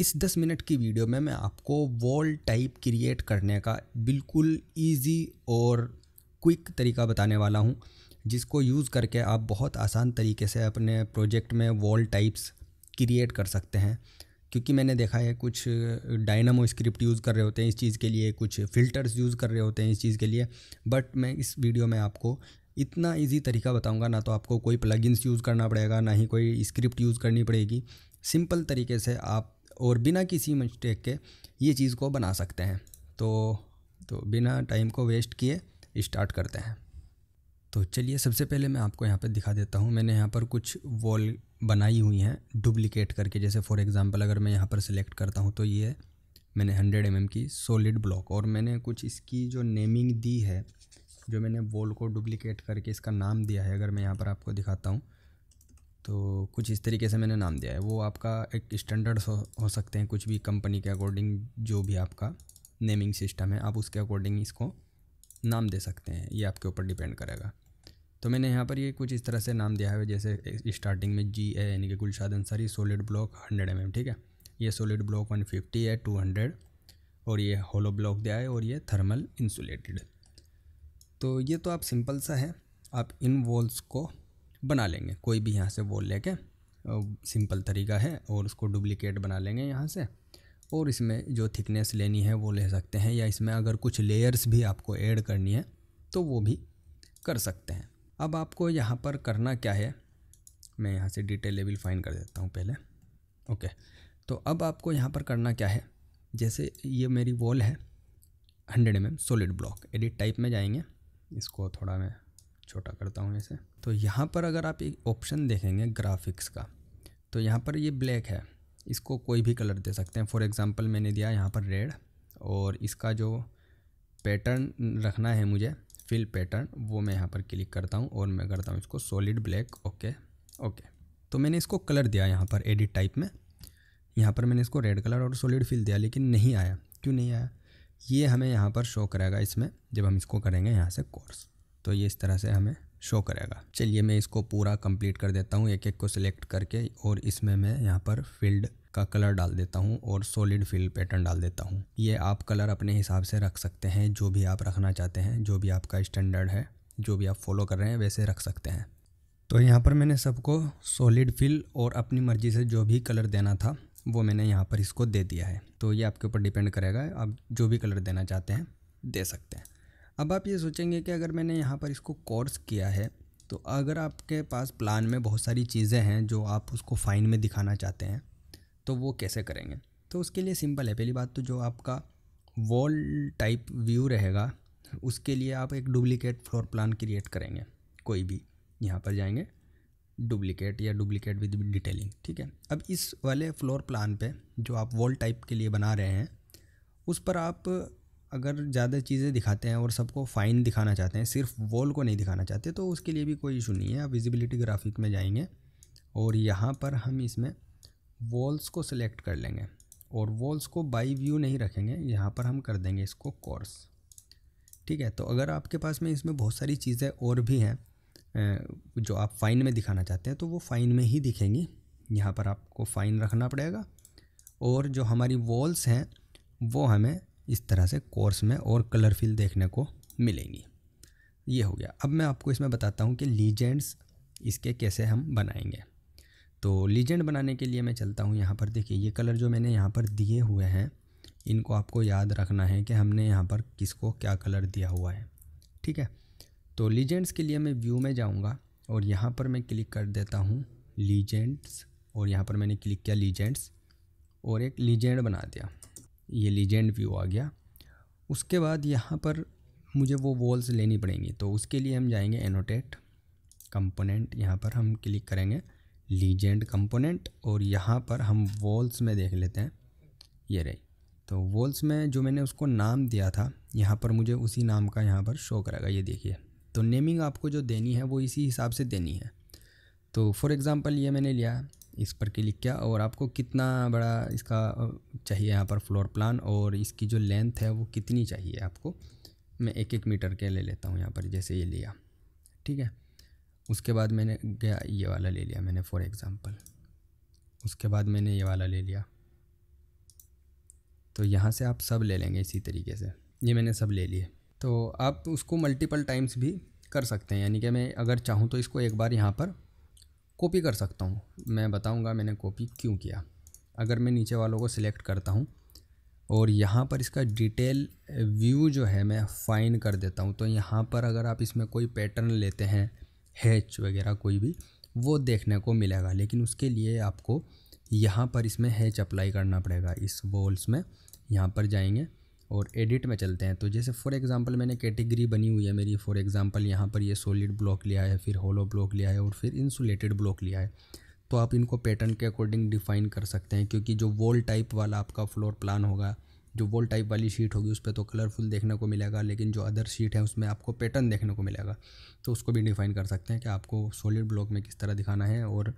इस 10 मिनट की वीडियो में मैं आपको वॉल टाइप क्रिएट करने का बिल्कुल इजी और क्विक तरीका बताने वाला हूँ जिसको यूज़ करके आप बहुत आसान तरीके से अपने प्रोजेक्ट में वॉल टाइप्स क्रिएट कर सकते हैं क्योंकि मैंने देखा है कुछ डायनामो स्क्रिप्ट यूज़ कर रहे होते हैं इस चीज़ के लिए कुछ फ़िल्टर्स यूज़ कर रहे होते हैं इस चीज़ के लिए बट मैं इस वीडियो में आपको इतना इजी तरीका बताऊंगा ना तो आपको कोई प्लगइन्स यूज़ करना पड़ेगा ना ही कोई स्क्रिप्ट यूज़ करनी पड़ेगी सिंपल तरीके से आप और बिना किसी मिस्टेक के ये चीज़ को बना सकते हैं तो तो बिना टाइम को वेस्ट किए स्टार्ट करते हैं तो चलिए सबसे पहले मैं आपको यहाँ पर दिखा देता हूँ मैंने यहाँ पर कुछ वॉल बनाई हुई हैं डुप्लिकेट करके जैसे फॉर एग्ज़ाम्पल अगर मैं यहाँ पर सिलेक्ट करता हूँ तो ये मैंने हंड्रेड एम mm की सॉलिड ब्लॉक और मैंने कुछ इसकी जो नेमिंग दी है जो मैंने वॉल को डुप्लिकेट करके इसका नाम दिया है अगर मैं यहाँ पर आपको दिखाता हूँ तो कुछ इस तरीके से मैंने नाम दिया है वो आपका एक स्टैंडर्ड हो, हो सकते हैं कुछ भी कंपनी के अकॉर्डिंग जो भी आपका नेमिंग सिस्टम है आप उसके अकॉर्डिंग इसको नाम दे सकते हैं ये आपके ऊपर डिपेंड करेगा तो मैंने यहाँ पर ये कुछ इस तरह से नाम दिया है जैसे स्टार्टिंग में जी ए यानी कि Gulshad Ansari solid block hundred M ठीक है ये सोलिड ब्लॉक वन फिफ्टी है टू हंड्रेड और ये होलो ब्लॉक दिया है और ये थर्मल इंसुलेटेड तो ये तो आप सिंपल सा है आप इन वॉल्स को बना लेंगे कोई भी यहाँ से ले लेके सिंपल तरीका है और उसको डुप्लिकेट बना लेंगे यहाँ से और इसमें जो थिकनेस लेनी है वो ले सकते हैं या इसमें अगर कुछ लेयर्स भी आपको ऐड करनी है तो वो भी कर सकते हैं अब आपको यहाँ पर करना क्या है मैं यहाँ से डिटेल लेवल फाइन कर देता हूँ पहले ओके तो अब आपको यहाँ पर करना क्या है जैसे ये मेरी वॉल है hundred M M solid block edit type में जाएंगे इसको थोड़ा मैं छोटा करता हूँ इसे तो यहाँ पर अगर आप एक ऑप्शन देखेंगे ग्राफिक्स का तो यहाँ पर ये ब्लैक है इसको कोई भी कलर दे सकते हैं फॉर एग्ज़ाम्पल मैंने दिया यहाँ पर रेड और इसका जो पैटर्न रखना है मुझे फिल पैटर्न वो मैं यहाँ पर क्लिक करता हूँ और मैं करता हूँ इसको सॉलिड ब्लैक ओके ओके तो मैंने इसको कलर दिया यहाँ पर एडिट टाइप में यहाँ पर मैंने इसको रेड कलर और सॉलिड फिल दिया लेकिन नहीं आया क्यों नहीं आया ये हमें यहाँ पर शो करेगा इसमें जब हम इसको करेंगे यहाँ से कोर्स तो ये इस तरह से हमें शो करेगा चलिए मैं इसको पूरा कंप्लीट कर देता हूँ एक एक को सिलेक्ट करके और इसमें मैं यहाँ पर फील्ड का कलर डाल देता हूँ और सॉलिड फिल पैटर्न डाल देता हूँ ये आप कलर अपने हिसाब से रख सकते हैं जो भी आप रखना चाहते हैं जो भी आपका स्टैंडर्ड है जो भी आप फॉलो कर रहे हैं वैसे रख सकते हैं तो यहाँ पर मैंने सबको सॉलिड फिल और अपनी मर्ज़ी से जो भी कलर देना था वो मैंने यहाँ पर इसको दे दिया है तो ये आपके ऊपर डिपेंड करेगा आप जो भी कलर देना चाहते हैं दे सकते हैं अब आप ये सोचेंगे कि अगर मैंने यहाँ पर इसको कोर्स किया है तो अगर आपके पास प्लान में बहुत सारी चीज़ें हैं जो आप उसको फ़ाइन में दिखाना चाहते हैं तो वो कैसे करेंगे तो उसके लिए सिंपल है पहली बात तो जो आपका वॉल टाइप व्यू रहेगा उसके लिए आप एक डुप्लिकेट फ्लोर प्लान क्रिएट करेंगे कोई भी यहाँ पर जाएंगे डुप्लिकेट या डुप्लिकेट विद डिटेलिंग ठीक है अब इस वाले फ्लोर प्लान पे जो आप वॉल टाइप के लिए बना रहे हैं उस पर आप अगर ज़्यादा चीज़ें दिखाते हैं और सबको फाइन दिखाना चाहते हैं सिर्फ वॉल को नहीं दिखाना चाहते तो उसके लिए भी कोई इशू नहीं है आप विजिबिलिटी ग्राफिक में जाएंगे और यहाँ पर हम इसमें वॉल्स को सिलेक्ट कर लेंगे और वॉल्स को बाई व्यू नहीं रखेंगे यहाँ पर हम कर देंगे इसको कोर्स ठीक है तो अगर आपके पास में इसमें बहुत सारी चीज़ें और भी हैं जो आप फाइन में दिखाना चाहते हैं तो वो फाइन में ही दिखेंगी यहाँ पर आपको फ़ाइन रखना पड़ेगा और जो हमारी वॉल्स हैं वो हमें इस तरह से कोर्स में और कलर देखने को मिलेंगी ये हो गया अब मैं आपको इसमें बताता हूँ कि लीजेंड्स इसके कैसे हम बनाएंगे तो लीजेंड बनाने के लिए मैं चलता हूँ यहाँ पर देखिए ये कलर जो मैंने यहाँ पर दिए हुए हैं इनको आपको याद रखना है कि हमने यहाँ पर किसको क्या कलर दिया हुआ है ठीक है तो लीजेंड्स के लिए मैं व्यू में जाऊँगा और यहाँ पर मैं क्लिक कर देता हूँ लीजेंड्स और यहाँ पर मैंने क्लिक किया लीजेंड्स और एक लीजेंड बना दिया ये लीजेंड व्यू आ गया उसके बाद यहाँ पर मुझे वो वॉल्स लेनी पड़ेंगी तो उसके लिए हम जाएंगे एनोटेट कंपोनेंट यहाँ पर हम क्लिक करेंगे लीजेंड कंपोनेंट और यहाँ पर हम वॉल्स में देख लेते हैं ये रही तो वॉल्स में जो मैंने उसको नाम दिया था यहाँ पर मुझे उसी नाम का यहाँ पर शो करेगा ये देखिए तो नेमिंग आपको जो देनी है वो इसी हिसाब से देनी है तो फॉर एग्ज़ाम्पल ये मैंने लिया इस पर क्लिक किया और आपको कितना बड़ा इसका चाहिए यहाँ पर फ्लोर प्लान और इसकी जो लेंथ है वो कितनी चाहिए आपको मैं एक एक मीटर के ले लेता हूँ यहाँ पर जैसे ये लिया ठीक है उसके बाद मैंने गया ये वाला ले लिया मैंने फॉर एग्ज़ाम्पल उसके बाद मैंने ये वाला ले लिया तो यहाँ से आप सब ले लेंगे इसी तरीके से ये मैंने सब ले लिए तो आप उसको मल्टीपल टाइम्स भी कर सकते हैं यानी कि मैं अगर चाहूँ तो इसको एक बार यहाँ पर कॉपी कर सकता हूँ मैं बताऊँगा मैंने कॉपी क्यों किया अगर मैं नीचे वालों को सिलेक्ट करता हूँ और यहाँ पर इसका डिटेल व्यू जो है मैं फ़ाइन कर देता हूँ तो यहाँ पर अगर आप इसमें कोई पैटर्न लेते हैं हैच वगैरह कोई भी वो देखने को मिलेगा लेकिन उसके लिए आपको यहाँ पर इसमें हैच अप्लाई करना पड़ेगा इस वॉल्स में यहाँ पर जाएंगे और एडिट में चलते हैं तो जैसे फॉर एग्जांपल मैंने कैटेगरी बनी हुई है मेरी फॉर एग्जांपल यहाँ पर ये सॉलिड ब्लॉक लिया है फिर होलो ब्लॉक लिया है और फिर इंसुलेटेड ब्लॉक लिया है तो आप इनको पैटर्न के अकॉर्डिंग डिफाइन कर सकते हैं क्योंकि जो वॉल टाइप वाला आपका फ्लोर प्लान होगा जो वॉल टाइप वाली शीट होगी उस पर तो कलरफुल देखने को मिलेगा लेकिन जो अदर शीट है उसमें आपको पैटर्न देखने को मिलेगा तो उसको भी डिफाइन कर सकते हैं कि आपको सॉलिड ब्लॉक में किस तरह दिखाना है और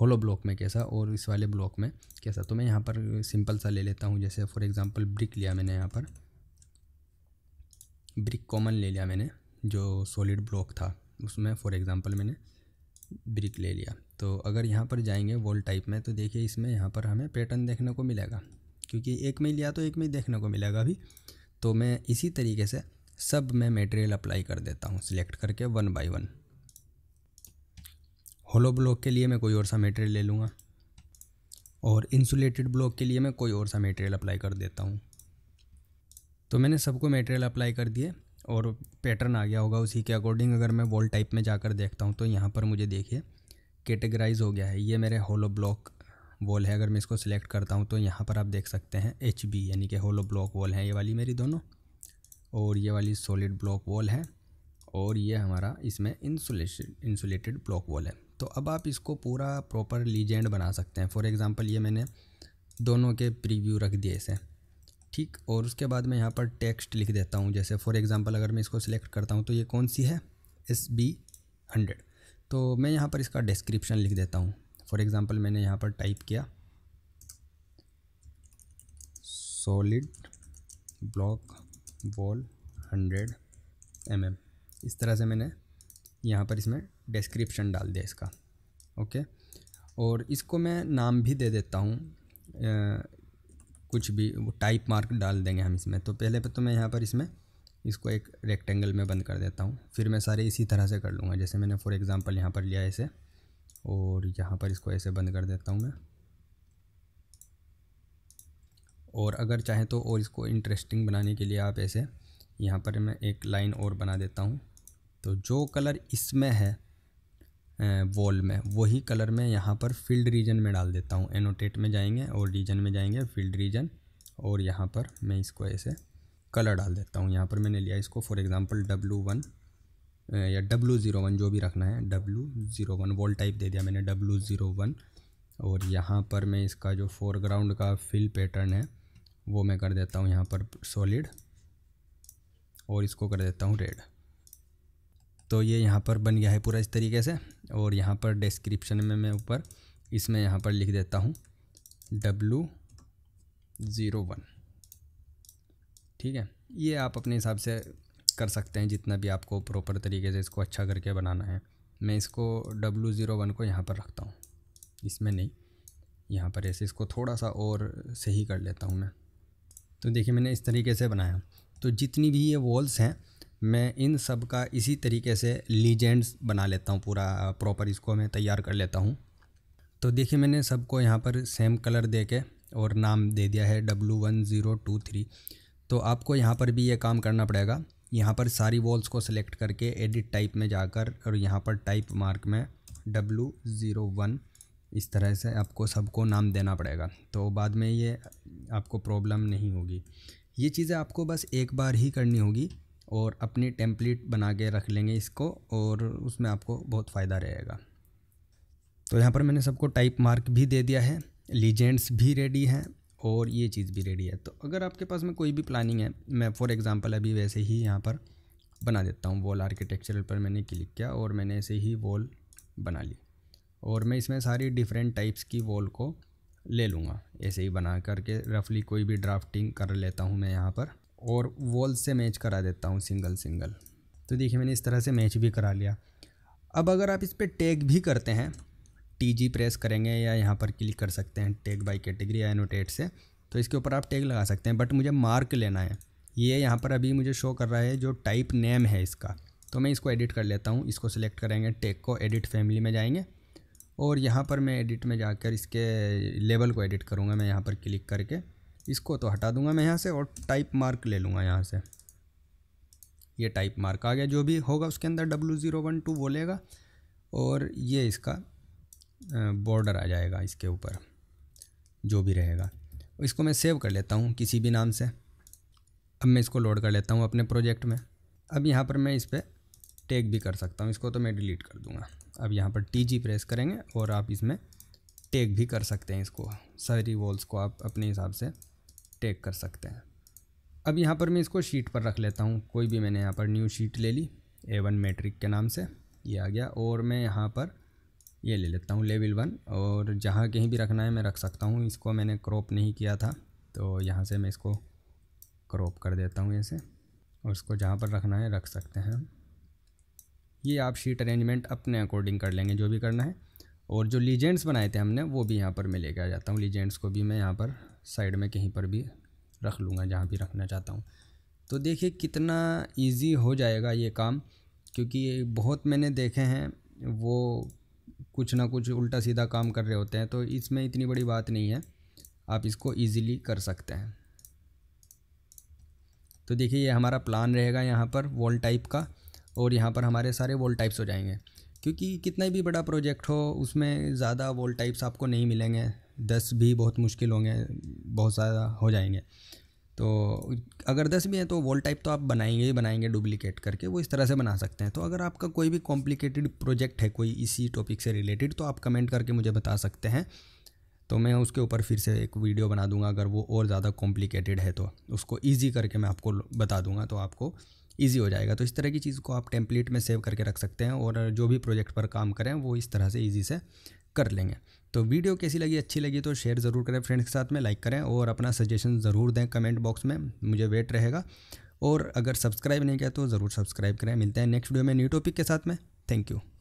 होलो ब्लॉक में कैसा और इस वाले ब्लॉक में कैसा तो मैं यहाँ पर सिंपल सा ले लेता हूँ जैसे फॉर एग्ज़ाम्पल ब्रिक लिया मैंने यहाँ पर ब्रिक कॉमन ले लिया मैंने जो सॉलिड ब्लॉक था उसमें फॉर एग्ज़ाम्पल मैंने ब्रिक ले लिया तो अगर यहाँ पर जाएंगे वॉल टाइप में तो देखिए इसमें यहाँ पर हमें पैटर्न देखने को मिलेगा क्योंकि एक में लिया तो एक में देखने को मिलेगा अभी तो मैं इसी तरीके से सब मैं मटेरियल अप्लाई कर देता हूँ सिलेक्ट करके one by one hollow block के लिए मैं कोई और सा मटेरियल ले लूँगा और इंसुलेटेड ब्लॉक के लिए मैं कोई और सा मटेरियल अप्लाई कर देता हूँ तो मैंने सबको मटेरियल अप्लाई कर दिए और पैटर्न आ गया होगा उसी के अकॉर्डिंग अगर मैं वॉल टाइप में जाकर देखता हूँ तो यहाँ पर मुझे देखिए कैटेगराइज हो गया है ये मेरे होलो ब्लॉक वॉल है अगर मैं इसको सिलेक्ट करता हूँ तो यहाँ पर आप देख सकते हैं एच बी यानी कि होलो ब्लॉक वॉल है ये वाली मेरी दोनों और ये वाली सॉलिड ब्लॉक वॉल है और ये हमारा इसमें इंसुलेशन इंसुलेटेड ब्लॉक वॉल है तो अब आप इसको पूरा प्रॉपर लीजेंड बना सकते हैं फॉर एग्ज़ाम्पल ये मैंने दोनों के प्रीव्यू रख दिए इसे ठीक और उसके बाद मैं यहाँ पर टेक्स्ट लिख देता हूँ जैसे फॉर एग्ज़ाम्पल अगर मैं इसको सिलेक्ट करता हूँ तो ये कौन सी है एस बी हंड्रेड तो मैं यहाँ पर इसका डिस्क्रिप्शन लिख देता हूँ फॉर एग्ज़ाम्पल मैंने यहाँ पर टाइप किया solid block wall hundred M इस तरह से मैंने यहाँ पर इसमें डिस्क्रिप्शन डाल दिया इसका ओके और इसको मैं नाम भी दे देता हूँ कुछ भी वो टाइप मार्क डाल देंगे हम इसमें तो पहले पर तो मैं यहाँ पर इसमें इसको एक रेक्टेंगल में बंद कर देता हूँ फिर मैं सारे इसी तरह से कर लूँगा जैसे मैंने फॉर एग्ज़ाम्पल यहाँ पर लिया ऐसे और यहाँ पर इसको ऐसे बंद कर देता हूँ मैं और अगर चाहे तो और इसको इंटरेस्टिंग बनाने के लिए आप ऐसे यहाँ पर मैं एक लाइन और बना देता हूँ तो जो कलर इसमें है वॉल में वही कलर मैं यहाँ पर फील्ड रीजन में डाल देता हूँ एनोटेट में जाएंगे और रीजन में जाएंगे फील्ड रीजन और यहाँ पर मैं इसको ऐसे कलर डाल देता हूँ यहाँ पर मैंने लिया इसको फॉर एग्ज़ाम्पल डब्लू वन या डब्लू ज़ीरो वन जो भी रखना है W zero one wall type दे दिया मैंने डब्लू ज़ीरो वन और यहाँ पर मैं इसका जो फोरग्राउंड का फिल पैटर्न है वो मैं कर देता हूँ यहाँ पर सॉलिड और इसको कर देता हूँ रेड तो ये यहाँ पर बन गया है पूरा इस तरीके से और यहाँ पर डिस्क्रिप्शन में मैं ऊपर इसमें यहाँ पर लिख देता हूँ डब्लू ज़ीरो वन ठीक है ये आप अपने हिसाब से कर सकते हैं जितना भी आपको प्रॉपर तरीके से इसको अच्छा करके बनाना है मैं इसको डब्लू ज़ीरो वन को यहाँ पर रखता हूँ इसमें नहीं यहाँ पर ऐसे इसको थोड़ा सा और सही कर लेता हूँ मैं तो देखिए मैंने इस तरीके से बनाया तो जितनी भी ये वॉल्स हैं मैं इन सब का इसी तरीके से लीजेंड्स बना लेता हूँ पूरा प्रॉपर इसको मैं तैयार कर लेता हूँ तो देखिए मैंने सबको यहाँ पर सेम कलर दे के और नाम दे दिया है W one zero two three तो आपको यहाँ पर भी ये काम करना पड़ेगा यहाँ पर सारी वॉल्स को सिलेक्ट करके एडिट टाइप में जाकर और यहाँ पर टाइप मार्क में डब्लू ज़ीरो वन इस तरह से आपको सबको नाम देना पड़ेगा तो बाद में ये आपको प्रॉब्लम नहीं होगी ये चीज़ें आपको बस एक बार ही करनी होगी और अपनी टेम्पलेट बना के रख लेंगे इसको और उसमें आपको बहुत फ़ायदा रहेगा तो यहाँ पर मैंने सबको टाइप मार्क भी दे दिया है लीजेंड्स भी रेडी हैं और ये चीज़ भी रेडी है तो अगर आपके पास में कोई भी प्लानिंग है मैं फॉर एग्ज़ाम्पल अभी वैसे ही यहाँ पर बना देता हूँ वॉल आर्किटेक्चरल पर मैंने क्लिक किया और मैंने ऐसे ही वॉल बना ली और मैं इसमें सारी डिफरेंट टाइप्स की वॉल को ले लूँगा ऐसे ही बना करके रफली कोई भी ड्राफ्टिंग कर लेता हूँ मैं यहाँ पर और वॉल से मैच करा देता हूँ सिंगल सिंगल तो देखिए मैंने इस तरह से मैच भी करा लिया अब अगर आप इस पर टैग भी करते हैं टी जी प्रेस करेंगे या यहाँ पर क्लिक कर सकते हैं टैग बाई कैटेगरी या एनोटेट से तो इसके ऊपर आप टैग लगा सकते हैं बट मुझे मार्क लेना है ये यहाँ पर अभी मुझे शो कर रहा है जो टाइप नेम है इसका तो मैं इसको एडिट कर लेता हूँ इसको सिलेक्ट करेंगे टेक को एडिट फैमिली में जाएंगे और यहाँ पर मैं एडिट में जाकर इसके लेवल को एडिट करूँगा मैं यहाँ पर क्लिक करके इसको तो हटा दूंगा मैं यहाँ से और टाइप मार्क ले लूँगा यहाँ से ये टाइप मार्क आ गया जो भी होगा उसके अंदर डब्लू ज़ीरो वन टू बोलेगा और ये इसका बॉर्डर आ जाएगा इसके ऊपर जो भी रहेगा इसको मैं सेव कर लेता हूँ किसी भी नाम से अब मैं इसको लोड कर लेता हूँ अपने प्रोजेक्ट में अब यहाँ पर मैं इस पर टेक भी कर सकता हूँ इसको तो मैं डिलीट कर दूँगा अब यहाँ पर टी जी प्रेस करेंगे और आप इसमें टेक भी कर सकते हैं इसको सारी वॉल्स को आप अपने हिसाब से टेक कर सकते हैं अब यहाँ पर मैं इसको शीट पर रख लेता हूँ कोई भी मैंने यहाँ पर न्यू शीट ले ली ए वन मेट्रिक के नाम से ये आ गया और मैं यहाँ पर ये ले लेता हूँ लेवल वन और जहाँ कहीं भी रखना है मैं रख सकता हूँ इसको मैंने क्रॉप नहीं किया था तो यहाँ से मैं इसको क्रॉप कर देता हूँ ऐसे और इसको जहाँ पर रखना है रख सकते हैं हम ये आप शीट अरेंजमेंट अपने अकॉर्डिंग कर लेंगे जो भी करना है और जो लीजेंड्स बनाए थे हमने वो भी यहाँ पर मैं लेके आ जाता हूँ लीजेंड्स को भी मैं यहाँ पर साइड में कहीं पर भी रख लूँगा जहाँ भी रखना चाहता हूँ तो देखिए कितना इजी हो जाएगा ये काम क्योंकि बहुत मैंने देखे हैं वो कुछ ना कुछ उल्टा सीधा काम कर रहे होते हैं तो इसमें इतनी बड़ी बात नहीं है आप इसको इजीली कर सकते हैं तो देखिए ये हमारा प्लान रहेगा यहाँ पर वॉल टाइप का और यहाँ पर हमारे सारे वॉल टाइप्स हो जाएंगे क्योंकि कितना भी बड़ा प्रोजेक्ट हो उसमें ज़्यादा वॉल टाइप्स आपको नहीं मिलेंगे दस भी बहुत मुश्किल होंगे बहुत ज़्यादा हो जाएंगे तो अगर दस भी हैं तो वॉल टाइप तो आप बनाएंगे ही बनाएंगे डुप्लीकेट करके वो इस तरह से बना सकते हैं तो अगर आपका कोई भी कॉम्प्लिकेटेड प्रोजेक्ट है कोई इसी टॉपिक से रिलेटेड तो आप कमेंट करके मुझे बता सकते हैं तो मैं उसके ऊपर फिर से एक वीडियो बना दूंगा अगर वो और ज़्यादा कॉम्प्लिकेटेड है तो उसको ईजी करके मैं आपको बता दूंगा तो आपको ईजी हो जाएगा तो इस तरह की चीज़ को आप टेम्पलेट में सेव करके रख सकते हैं और जो भी प्रोजेक्ट पर काम करें वो इस तरह से ईजी से कर लेंगे तो वीडियो कैसी लगी अच्छी लगी तो शेयर ज़रूर करें फ्रेंड्स के साथ में लाइक करें और अपना सजेशन ज़रूर दें कमेंट बॉक्स में मुझे वेट रहेगा और अगर सब्सक्राइब नहीं किया तो ज़रूर सब्सक्राइब करें मिलते हैं नेक्स्ट वीडियो में न्यू टॉपिक के साथ में थैंक यू